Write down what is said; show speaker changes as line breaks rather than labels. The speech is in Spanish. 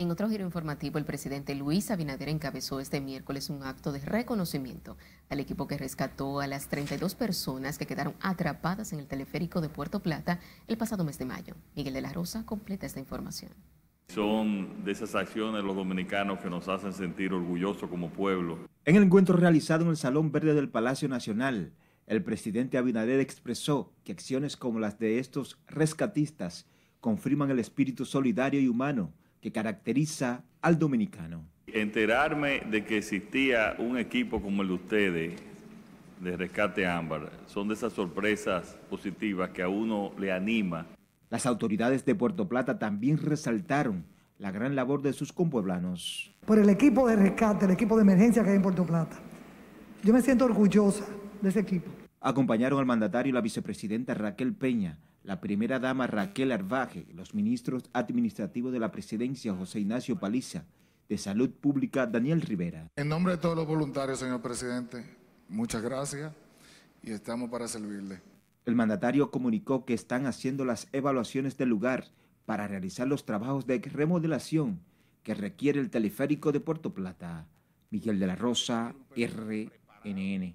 En otro giro informativo, el presidente Luis Abinader encabezó este miércoles un acto de reconocimiento al equipo que rescató a las 32 personas que quedaron atrapadas en el teleférico de Puerto Plata el pasado mes de mayo. Miguel de la Rosa completa esta información.
Son de esas acciones los dominicanos que nos hacen sentir orgullosos como pueblo.
En el encuentro realizado en el Salón Verde del Palacio Nacional, el presidente Abinader expresó que acciones como las de estos rescatistas confirman el espíritu solidario y humano que caracteriza al dominicano.
Enterarme de que existía un equipo como el de ustedes, de Rescate Ámbar, son de esas sorpresas positivas que a uno
le anima. Las autoridades de Puerto Plata también resaltaron la gran labor de sus compueblanos.
Por el equipo de rescate, el equipo de emergencia que hay en Puerto Plata. Yo me siento orgullosa de ese equipo.
Acompañaron al mandatario la vicepresidenta Raquel Peña, la primera dama Raquel Arbaje, los ministros administrativos de la presidencia José Ignacio Paliza, de Salud Pública Daniel Rivera. En nombre de todos los voluntarios, señor presidente, muchas gracias y estamos para servirle. El mandatario comunicó que están haciendo las evaluaciones del lugar para realizar los trabajos de remodelación que requiere el teleférico de Puerto Plata. Miguel de la Rosa, RNN.